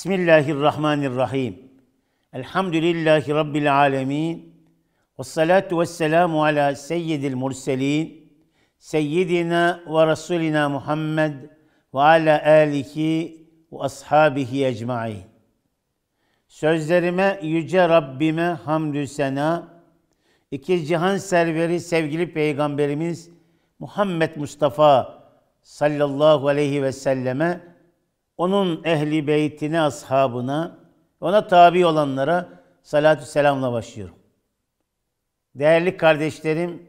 Bismillahirrahmanirrahim. Elhamdülillahi Rabbil alemin. Ve salatu ve selamu ala seyyidil murselin. Seyyidina ve Resulina Muhammed ve ala alihi ve ashabihi ecmain. Sözlerime yüce Rabbime hamdü sena, iki cihan serveri sevgili Peygamberimiz Muhammed Mustafa sallallahu aleyhi ve selleme onun ehli beytine, ashabına, ona tabi olanlara salatü selamla başlıyorum. Değerli kardeşlerim,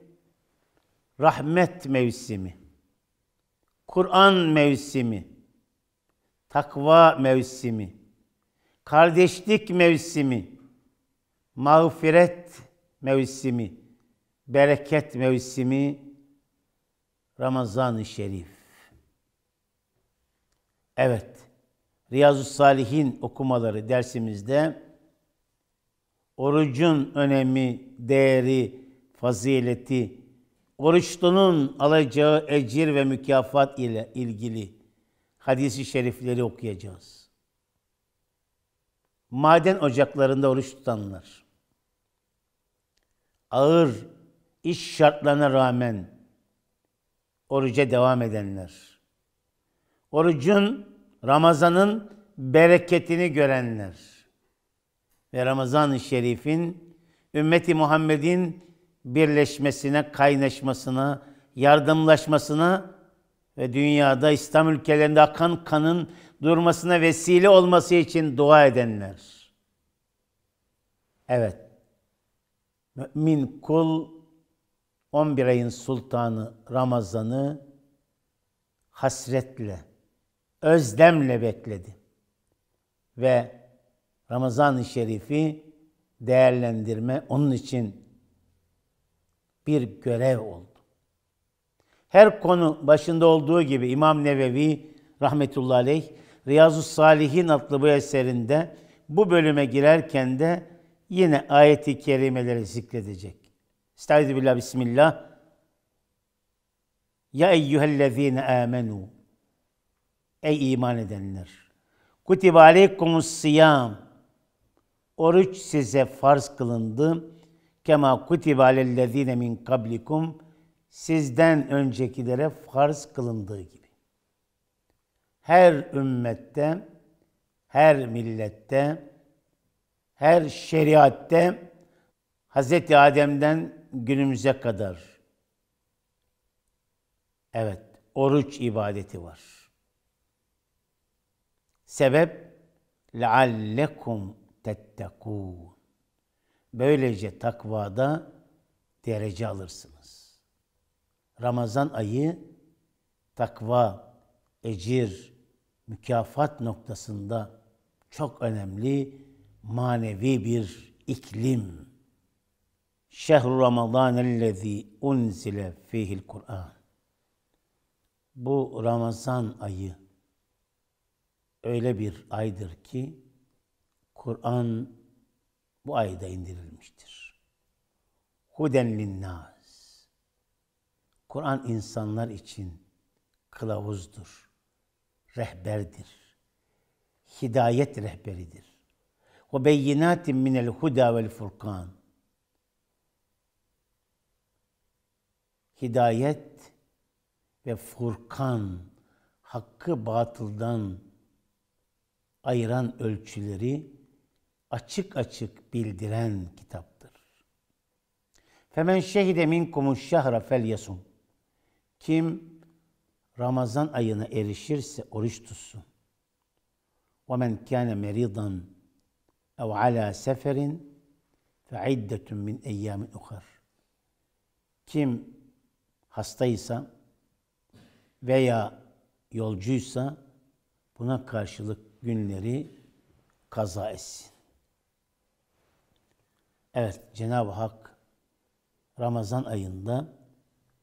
rahmet mevsimi, Kur'an mevsimi, takva mevsimi, kardeşlik mevsimi, mağfiret mevsimi, bereket mevsimi, Ramazan-ı Şerif. Evet, Riyazu Salihin okumaları dersimizde orucun önemi, değeri, fazileti, oruçlunun alacağı ecir ve mükafat ile ilgili hadisi şerifleri okuyacağız. Maden ocaklarında oruç tutanlar, ağır iş şartlarına rağmen oruca devam edenler, orucun Ramazan'ın bereketini görenler ve Ramazan-ı Şerif'in ümmeti Muhammed'in birleşmesine, kaynaşmasına, yardımlaşmasına ve dünyada İslam ülkelerinde akan kanın durmasına vesile olması için dua edenler. Evet. Mümin kul 11 ayın sultanı Ramazan'ı hasretle özlemle bekledi. Ve Ramazan-ı Şerif'i değerlendirme onun için bir görev oldu. Her konu başında olduğu gibi İmam Nevevi rahmetullahi aleyh Riyazu Salihin adlı bu eserinde bu bölüme girerken de yine ayeti kerimeleri zikredecek. Estaizu billah bismillah. Ya eyyühellezine amenu Ey iman edenler! Kutibe aleykumus siyam. Oruç size farz kılındı. Kema kutibe alellezine min kablikum. Sizden öncekilere farz kılındığı gibi. Her ümmette, her millette, her şeriatte Hz. Adem'den günümüze kadar evet oruç ibadeti var. Sebep leallekum tettekûn. Böylece takvada derece alırsınız. Ramazan ayı takva, ecir, mükafat noktasında çok önemli manevi bir iklim. Şehru Ramazan ellezî unzile fihil Kur'an. Bu Ramazan ayı öyle bir aydır ki Kur'an bu ayda indirilmiştir. Huden linnâs. Kur'an insanlar için kılavuzdur, rehberdir, hidayet rehberidir. Ve beyinatin minel huda vel furkan. Hidayet ve furkan, hakkı batıldan ayıran ölçüleri açık açık bildiren kitaptır. Femen şehide minkumuş şehra felyasum. Kim Ramazan ayına erişirse oruç tutsun. Ve men kâne meridan ev ala seferin fe iddetun min eyyamin ukhar. Kim hastaysa veya yolcuysa buna karşılık günleri kaza etsin. Evet, Cenab-ı Hak Ramazan ayında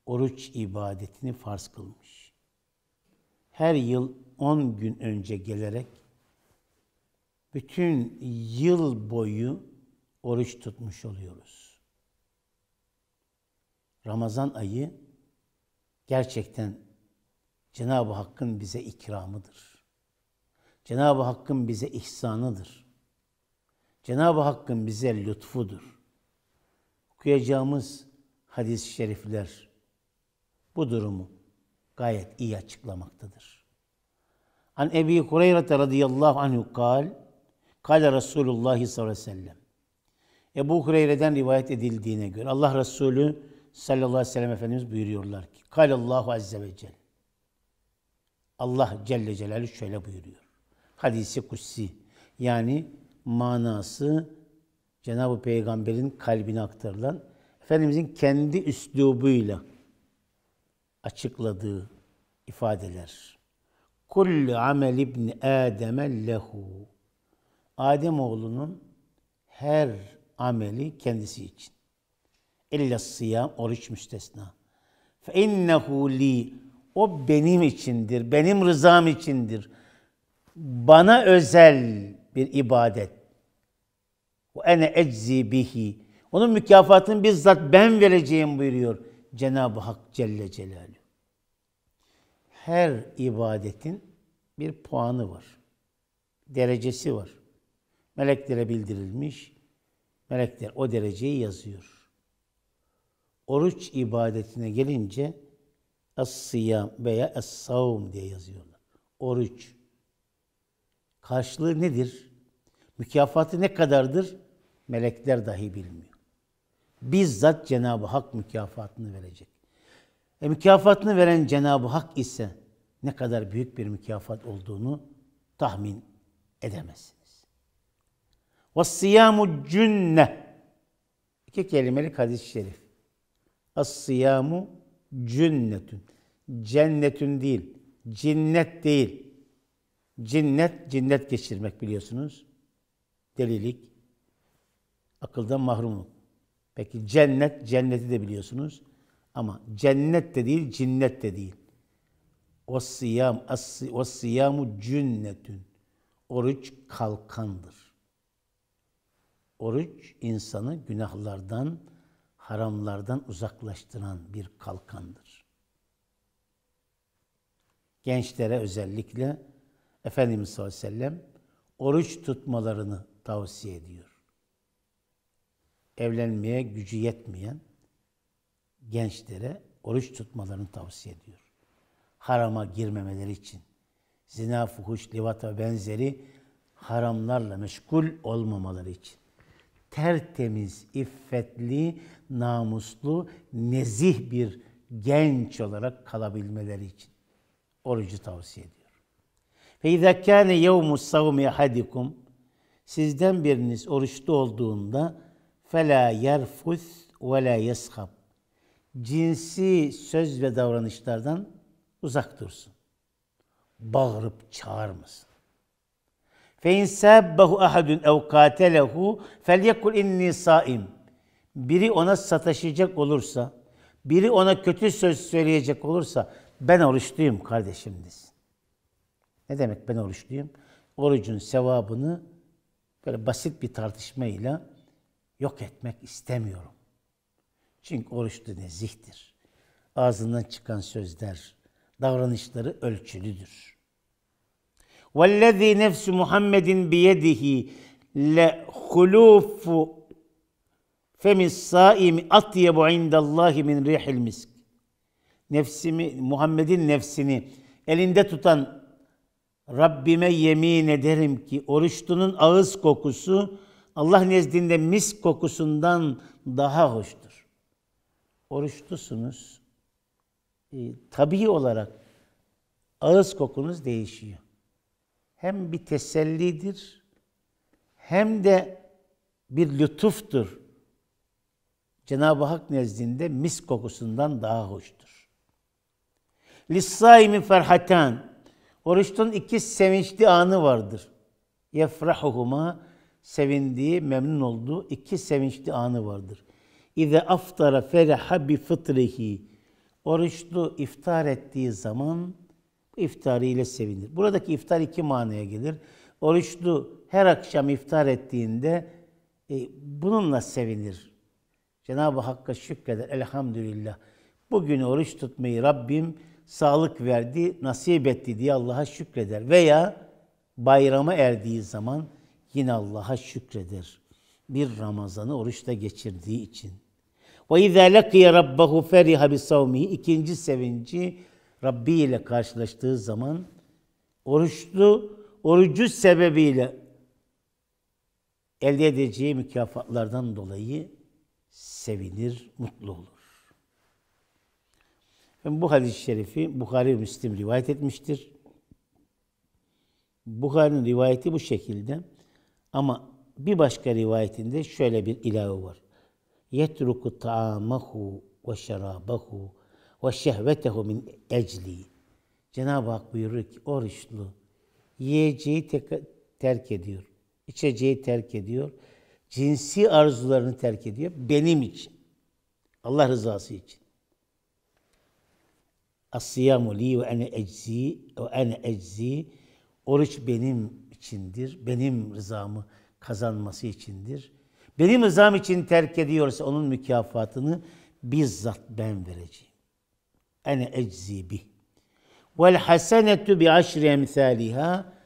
oruç ibadetini farz kılmış. Her yıl 10 gün önce gelerek bütün yıl boyu oruç tutmuş oluyoruz. Ramazan ayı gerçekten Cenab-ı Hakk'ın bize ikramıdır. Cenab-ı Hakk'ın bize ihsanıdır. Cenab-ı Hakk'ın bize lütfudur. Okuyacağımız hadis-i şerifler bu durumu gayet iyi açıklamaktadır. An Ebi Kureyre radıyallahu anhu kal, kale Resulullah sallallahu aleyhi ve sellem. Ebu Hureyre'den rivayet edildiğine göre Allah Resulü sallallahu aleyhi ve sellem Efendimiz buyuruyorlar ki, kal Allahu azze ve celle. Allah Celle Celaluhu şöyle buyuruyor hadisi kutsi. Yani manası Cenab-ı Peygamber'in kalbine aktarılan, Efendimizin kendi üslubuyla açıkladığı ifadeler. Kullu amel ibn Adem lehu. Adem oğlunun her ameli kendisi için. İlla siyam, oruç müstesna. Fe innehu li. O benim içindir, benim rızam içindir bana özel bir ibadet. Ve ene eczi bihi. Onun mükafatını bizzat ben vereceğim buyuruyor Cenab-ı Hak Celle Celaluhu. Her ibadetin bir puanı var. Derecesi var. Meleklere bildirilmiş. Melekler o dereceyi yazıyor. Oruç ibadetine gelince es-siyam veya es-savm diye yazıyorlar. Oruç karşılığı nedir? Mükafatı ne kadardır? Melekler dahi bilmiyor. Bizzat Cenab-ı Hak mükafatını verecek. E mükafatını veren Cenab-ı Hak ise ne kadar büyük bir mükafat olduğunu tahmin edemezsiniz. وَالصِّيَامُ cünne İki kelimelik hadis-i şerif. As-siyamu cünnetün. Cennetün değil, cinnet değil. Cinnet, cinnet geçirmek biliyorsunuz. Delilik, akıldan mahrumluk. Peki cennet, cenneti de biliyorsunuz. Ama cennet de değil, cinnet de değil. وَالصِّيَامُ وَالصِّيَامُ cünnetün. Oruç kalkandır. Oruç insanı günahlardan, haramlardan uzaklaştıran bir kalkandır. Gençlere özellikle Efendimiz sallallahu aleyhi ve sellem oruç tutmalarını tavsiye ediyor. Evlenmeye gücü yetmeyen gençlere oruç tutmalarını tavsiye ediyor. Harama girmemeleri için. Zina, fuhuş, livat ve benzeri haramlarla meşgul olmamaları için. Tertemiz, iffetli, namuslu, nezih bir genç olarak kalabilmeleri için orucu tavsiye ediyor. فَاِذَا كَانَ يَوْمُ السَّوْمِ اَحَدِكُمْ Sizden biriniz oruçlu olduğunda فَلَا يَرْفُثْ وَلَا يَسْخَبْ Cinsi söz ve davranışlardan uzak dursun. Bağırıp çağırmasın. فَاِنْ سَابَّهُ اَحَدٌ اَوْ قَاتَلَهُ فَلْيَكُلْ اِنِّي صَائِمٌ Biri ona sataşacak olursa, biri ona kötü söz söyleyecek olursa ben oruçluyum kardeşim desin. Ne demek ben oruçluyum? Orucun sevabını böyle basit bir tartışmayla yok etmek istemiyorum. Çünkü oruçlu nezihtir. Ağzından çıkan sözler, davranışları ölçülüdür. وَالَّذ۪ي nefsu Muhammedin biyedihi le hulufu femis saimi atyebu indallahi min rihil misk. Nefsimi, Muhammed'in nefsini elinde tutan Rabbime yemin ederim ki oruçlunun ağız kokusu Allah nezdinde mis kokusundan daha hoştur. Oruçlusunuz. E, tabii olarak ağız kokunuz değişiyor. Hem bir tesellidir hem de bir lütuftur. Cenab-ı Hak nezdinde mis kokusundan daha hoştur. Lissaimi ferhatan Oruçtan iki sevinçli anı vardır. Yefrahuhuma sevindiği, memnun olduğu iki sevinçli anı vardır. İze aftara feraha bi fıtrihi. Oruçlu iftar ettiği zaman iftarı ile sevinir. Buradaki iftar iki manaya gelir. Oruçlu her akşam iftar ettiğinde e, bununla sevinir. Cenab-ı Hakk'a şükreder. Elhamdülillah. Bugün oruç tutmayı Rabbim sağlık verdi, nasip etti diye Allah'a şükreder. Veya bayrama erdiği zaman yine Allah'a şükreder. Bir Ramazan'ı oruçta geçirdiği için. Ve izâ lekiye rabbahu feriha bisavmihi. İkinci sevinci Rabbi ile karşılaştığı zaman oruçlu, orucu sebebiyle elde edeceği mükafatlardan dolayı sevinir, mutlu olur. Bu hadis-i şerifi Bukhari Müslim rivayet etmiştir. Bukhari'nin rivayeti bu şekilde. Ama bir başka rivayetinde şöyle bir ilave var. Yetruku taamahu ve şerabahu ve şehvetehu min ecli. Cenab-ı Hak buyurur ki oruçlu yiyeceği terk ediyor. içeceği terk ediyor. Cinsi arzularını terk ediyor. Benim için. Allah rızası için. Asiyamu li ve ene eczi ve ene eczi. Oruç benim içindir. Benim rızamı kazanması içindir. Benim rızam için terk ediyorsa onun mükafatını bizzat ben vereceğim. Ene eczi bi. Vel hasenetu bi aşri emsaliha.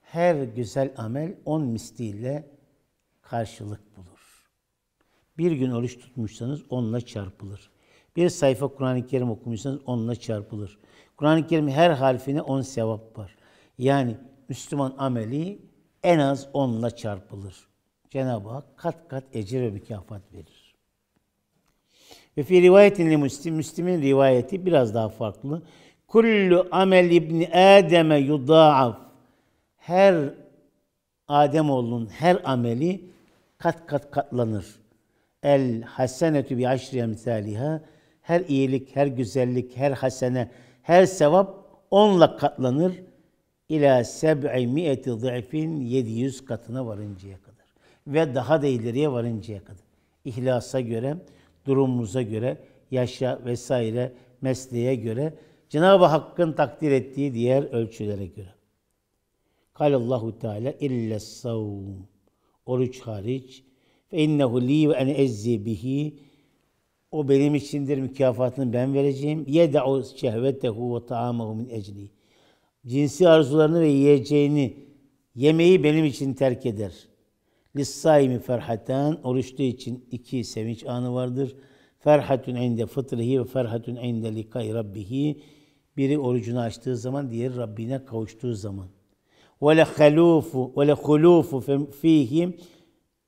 Her güzel amel on misliyle karşılık bulur. Bir gün oruç tutmuşsanız onunla çarpılır. Bir sayfa Kur'an-ı Kerim okumuşsanız onunla çarpılır. Kur'an-ı Kerim her harfine on sevap var. Yani Müslüman ameli en az onunla çarpılır. Cenab-ı Hak kat kat ecir ve mükafat verir. Ve fi rivayetin li Müslim, Müslim'in rivayeti biraz daha farklı. Kullu amel ibni Adem'e yudâaf. Her Adem Ademoğlunun her ameli kat kat katlanır. El hasenetü bi aşri emsaliha her iyilik, her güzellik, her hasene, her sevap onunla katlanır. İlâ seb'i mi'eti zı'fin 700 katına varıncaya kadar. Ve daha da ileriye varıncaya kadar. İhlasa göre, durumumuza göre, yaşa vesaire, mesleğe göre, Cenab-ı Hakk'ın takdir ettiği diğer ölçülere göre. Allahu Teala illa savm. Oruç hariç. Fe innehu li ve en ezzi bihi o benim içindir mükafatını ben vereceğim. Yede o şehvetehu ve taamehu min ecli. Cinsi arzularını ve yiyeceğini, yemeği benim için terk eder. Lissaimi ferhatan, oruçlu için iki sevinç anı vardır. Ferhatun inde fıtrihi ve ferhatun inde likay rabbihi. Biri orucunu açtığı zaman, diğeri Rabbine kavuştuğu zaman. Ve le halufu ve le hulufu fihim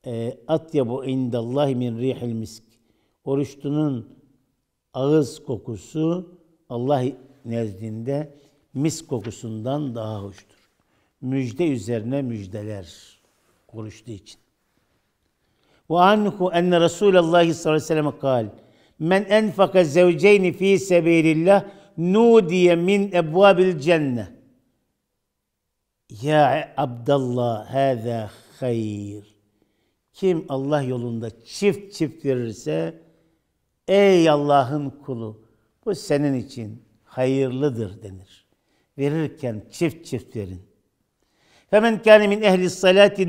e, atyabu indallahi min rihil misk oruçlunun ağız kokusu Allah nezdinde mis kokusundan daha hoştur. Müjde üzerine müjdeler oruçlu için. Ve anhu en Resulullah sallallahu aleyhi ve sellem kal. Men enfaka zevceyni fi sebilillah nudiye min ebvabil cenne. Ya Abdallah hâzâ hayır. Kim Allah yolunda çift çift verirse Ey Allah'ın kulu bu senin için hayırlıdır denir. Verirken çift çift verin. Femen kâne min ehli salati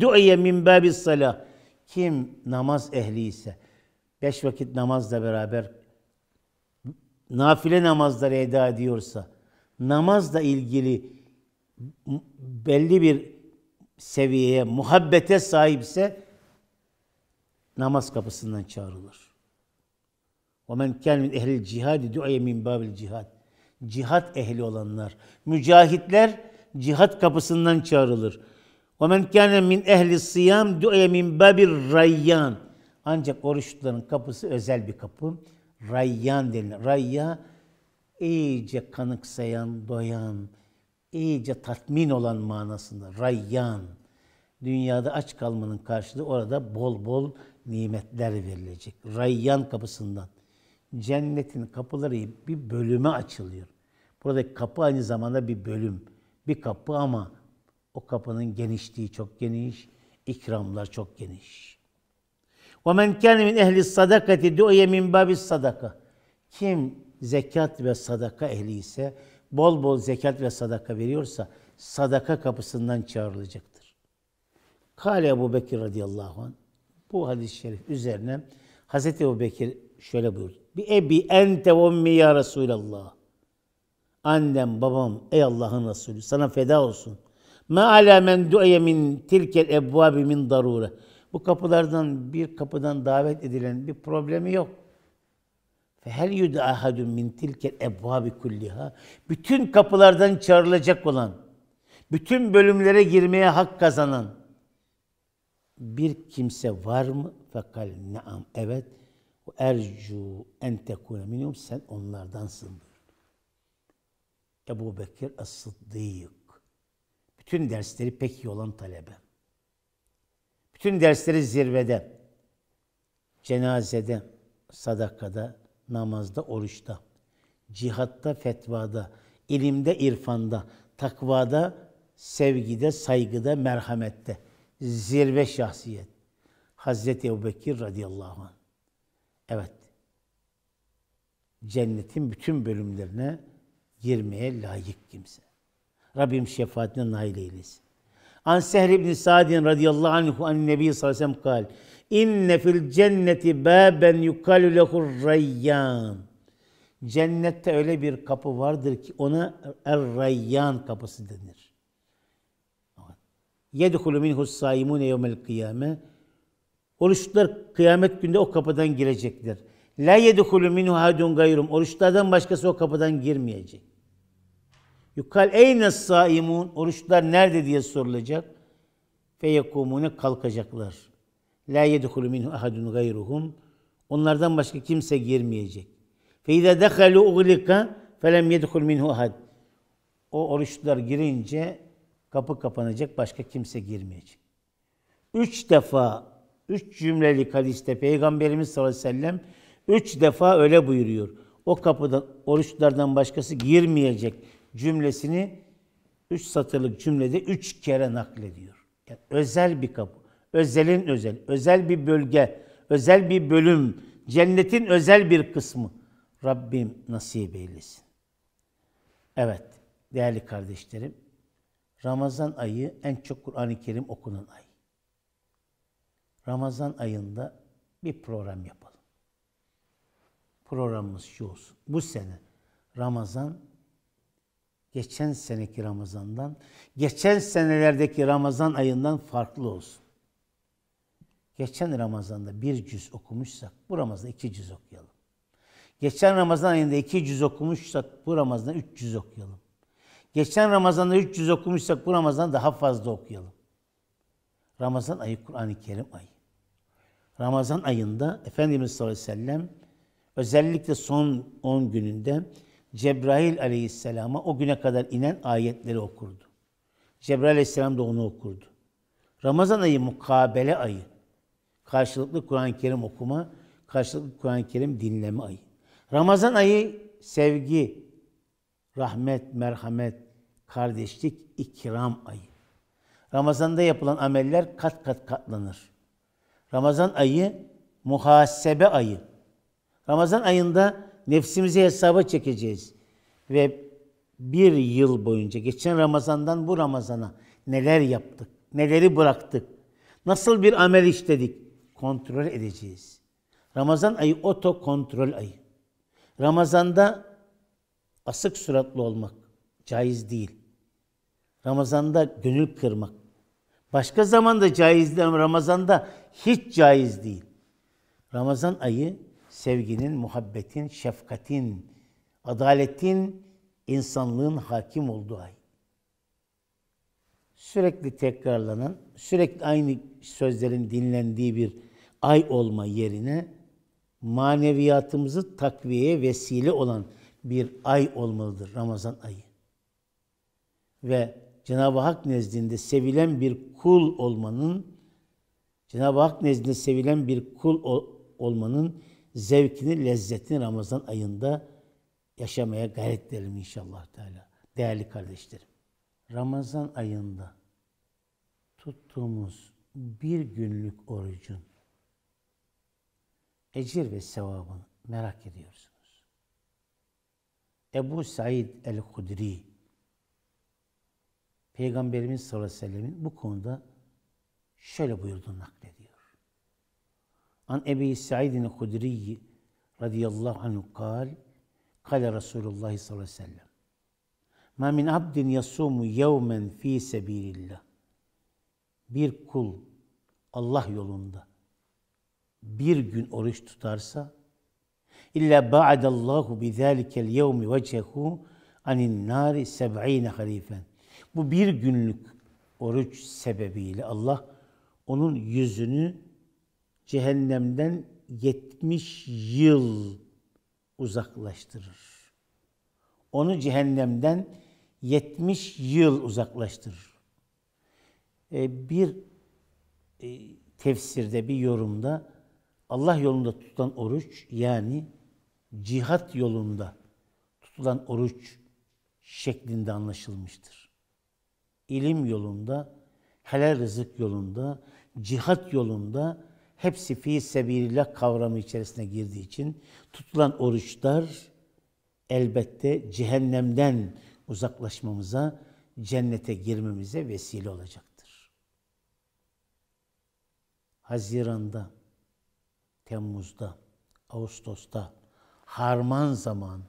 du'ye min babi salah. Kim namaz ehli ise, beş vakit namazla beraber nafile namazları eda ediyorsa, namazla ilgili belli bir seviyeye, muhabbete sahipse namaz kapısından çağrılır. وَمَنْ كَانَ مِنْ اَهْلِ الْجِهَادِ دُعَيَ مِنْ بَابِ الْجِهَادِ Cihat ehli olanlar. Mücahitler cihat kapısından çağrılır. وَمَنْ كَانَ مِنْ اَهْلِ الصِّيَامِ دُعَيَ مِنْ بَابِ rayyan. Ancak oruç tutanın kapısı özel bir kapı. Rayyan denilen. Rayya iyice kanıksayan, doyan, iyice tatmin olan manasında. Rayyan. Dünyada aç kalmanın karşılığı orada bol bol nimetler verilecek. Rayyan kapısından cennetin kapıları bir bölüme açılıyor. Burada kapı aynı zamanda bir bölüm. Bir kapı ama o kapının genişliği çok geniş, ikramlar çok geniş. وَمَنْ كَانَ مِنْ اَهْلِ الصَّدَقَةِ دُعْيَ مِنْ بَابِ sadaka. Kim zekat ve sadaka ehli ise, bol bol zekat ve sadaka veriyorsa, sadaka kapısından çağrılacaktır. Kale Ebu Bekir radıyallahu anh, bu hadis-i şerif üzerine Hz. Ebu Bekir şöyle buyurdu. Bi ebi ente ve ummi ya Resulallah. Annem, babam, ey Allah'ın Resulü sana feda olsun. Ma ala men du'ye min tilkel ebvabi min darure. Bu kapılardan bir kapıdan davet edilen bir problemi yok. Fehel yudu ahadun min tilkel ebvabi kulliha. Bütün kapılardan çağrılacak olan, bütün bölümlere girmeye hak kazanan bir kimse var mı? Fakal naam. Evet ve ercu en tekune minhum sen onlardansın buyurdu. Ebu Bekir As-Sıddık. Bütün dersleri pek iyi olan talebe. Bütün dersleri zirvede. Cenazede, sadakada, namazda, oruçta, cihatta, fetvada, ilimde, irfanda, takvada, sevgide, saygıda, merhamette. Zirve şahsiyet. Hazreti Bekir radıyallahu anh. Evet. Cennetin bütün bölümlerine girmeye layık kimse. Rabbim şefaatine nail eylesin. An Sehl ibn Sa'din radıyallahu anhu an Nebi sallallahu aleyhi ve sellem kal. İnne fil cenneti bâben yukalu lehur reyyan. Cennette öyle bir kapı vardır ki ona Er-Rayyan kapısı denir. Yedhulu minhu's saimun yevmel kıyame Oruçlular kıyamet günde o kapıdan girecektir. La yedhulu minhu hadun gayrum. Oruçlardan başkası o kapıdan girmeyecek. Yukal eyne saimun. Oruçlar nerede diye sorulacak. Feyekumune kalkacaklar. La yedhulu minhu ahadun gayruhum. Onlardan başka kimse girmeyecek. Fe izâ dehalu uglika felem yedhul minhu ahad. O oruçlar girince kapı kapanacak, başka kimse girmeyecek. Üç defa Üç cümleli hadiste Peygamberimiz sallallahu aleyhi ve sellem üç defa öyle buyuruyor. O kapıdan oruçlardan başkası girmeyecek cümlesini üç satırlık cümlede üç kere naklediyor. Yani özel bir kapı. Özelin özel. Özel bir bölge. Özel bir bölüm. Cennetin özel bir kısmı. Rabbim nasip eylesin. Evet değerli kardeşlerim. Ramazan ayı en çok Kur'an-ı Kerim okunan ay. Ramazan ayında bir program yapalım. Programımız şu olsun. Bu sene Ramazan geçen seneki Ramazan'dan, geçen senelerdeki Ramazan ayından farklı olsun. Geçen Ramazan'da bir cüz okumuşsak bu Ramazan'da iki cüz okuyalım. Geçen Ramazan ayında iki cüz okumuşsak bu Ramazan'da üç cüz okuyalım. Geçen Ramazan'da üç cüz okumuşsak bu Ramazan'da daha fazla okuyalım. Ramazan ayı Kur'an-ı Kerim ayı. Ramazan ayında Efendimiz sallallahu aleyhi ve sellem özellikle son 10 gününde Cebrail aleyhisselama o güne kadar inen ayetleri okurdu. Cebrail aleyhisselam da onu okurdu. Ramazan ayı mukabele ayı. Karşılıklı Kur'an-ı Kerim okuma, karşılıklı Kur'an-ı Kerim dinleme ayı. Ramazan ayı sevgi, rahmet, merhamet, kardeşlik, ikram ayı. Ramazanda yapılan ameller kat kat katlanır. Ramazan ayı muhasebe ayı. Ramazan ayında nefsimizi hesaba çekeceğiz. Ve bir yıl boyunca, geçen Ramazan'dan bu Ramazan'a neler yaptık, neleri bıraktık, nasıl bir amel işledik kontrol edeceğiz. Ramazan ayı oto kontrol ayı. Ramazanda asık suratlı olmak caiz değil. Ramazanda gönül kırmak, Başka zaman da caiz değil. Ramazan'da hiç caiz değil. Ramazan ayı sevginin, muhabbetin, şefkatin, adaletin, insanlığın hakim olduğu ay. Sürekli tekrarlanan, sürekli aynı sözlerin dinlendiği bir ay olma yerine maneviyatımızı takviyeye vesile olan bir ay olmalıdır Ramazan ayı. Ve Cenab-ı Hak nezdinde sevilen bir kul olmanın Cenab-ı Hak nezdinde sevilen bir kul ol, olmanın zevkini, lezzetini Ramazan ayında yaşamaya gayret edelim inşallah Teala. Değerli kardeşlerim, Ramazan ayında tuttuğumuz bir günlük orucun ecir ve sevabını merak ediyorsunuz. Ebu Said el-Hudri Peygamberimiz sallallahu aleyhi ve sellemin bu konuda şöyle buyurduğunu naklediyor. An Ebi Sa'idin Hudriyi radıyallahu anhu kal, kale Resulullah sallallahu aleyhi ve sellem. Ma min abdin yasumu yevmen fi sebilillah. Bir kul Allah yolunda bir gün oruç tutarsa illa ba'adallahu bi zalikel yevmi vecehu anin nari seb'ine harifen. Bu bir günlük oruç sebebiyle Allah onun yüzünü cehennemden 70 yıl uzaklaştırır. Onu cehennemden 70 yıl uzaklaştırır. Ee, bir e, tefsirde, bir yorumda Allah yolunda tutulan oruç yani cihat yolunda tutulan oruç şeklinde anlaşılmıştır ilim yolunda, helal rızık yolunda, cihat yolunda hepsi fi sebilillah kavramı içerisine girdiği için tutulan oruçlar elbette cehennemden uzaklaşmamıza, cennete girmemize vesile olacaktır. Haziranda, Temmuz'da, Ağustos'ta harman zaman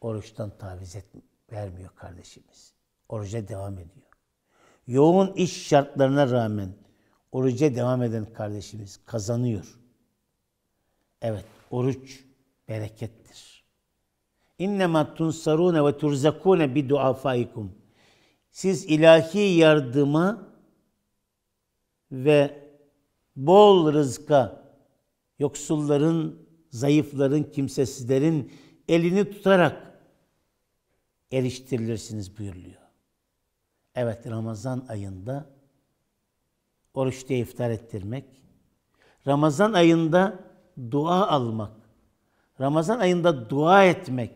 oruçtan taviz et, vermiyor kardeşimiz oruca devam ediyor. Yoğun iş şartlarına rağmen oruca devam eden kardeşimiz kazanıyor. Evet, oruç berekettir. İnnemâ tunsarûne ve turzakûne bi duafaikum. Siz ilahi yardıma ve bol rızka yoksulların, zayıfların, kimsesizlerin elini tutarak eriştirilirsiniz buyuruyor. Evet Ramazan ayında oruçta iftar ettirmek, Ramazan ayında dua almak, Ramazan ayında dua etmek,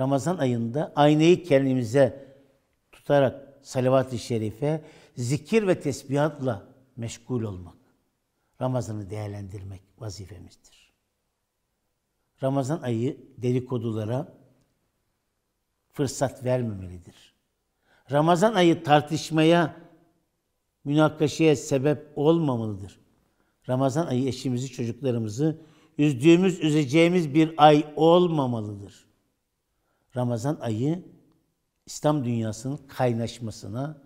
Ramazan ayında aynayı kendimize tutarak salavat-ı şerife, zikir ve tesbihatla meşgul olmak, Ramazan'ı değerlendirmek vazifemizdir. Ramazan ayı dedikodulara fırsat vermemelidir. Ramazan ayı tartışmaya, münakaşaya sebep olmamalıdır. Ramazan ayı eşimizi, çocuklarımızı üzdüğümüz, üzeceğimiz bir ay olmamalıdır. Ramazan ayı İslam dünyasının kaynaşmasına,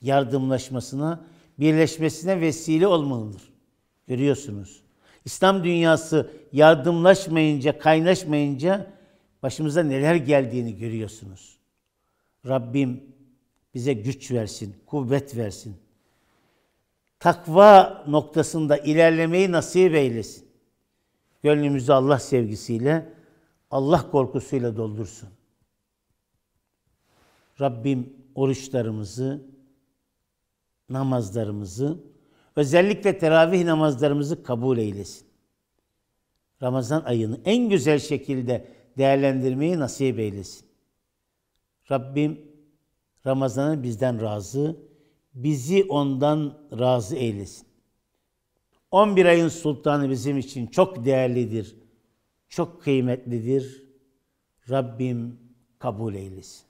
yardımlaşmasına, birleşmesine vesile olmalıdır. Görüyorsunuz. İslam dünyası yardımlaşmayınca, kaynaşmayınca başımıza neler geldiğini görüyorsunuz. Rabbim bize güç versin, kuvvet versin. Takva noktasında ilerlemeyi nasip eylesin. Gönlümüzü Allah sevgisiyle, Allah korkusuyla doldursun. Rabbim oruçlarımızı, namazlarımızı, özellikle teravih namazlarımızı kabul eylesin. Ramazan ayını en güzel şekilde değerlendirmeyi nasip eylesin. Rabbim Ramazan'ı bizden razı, bizi ondan razı eylesin. 11 ayın sultanı bizim için çok değerlidir, çok kıymetlidir. Rabbim kabul eylesin.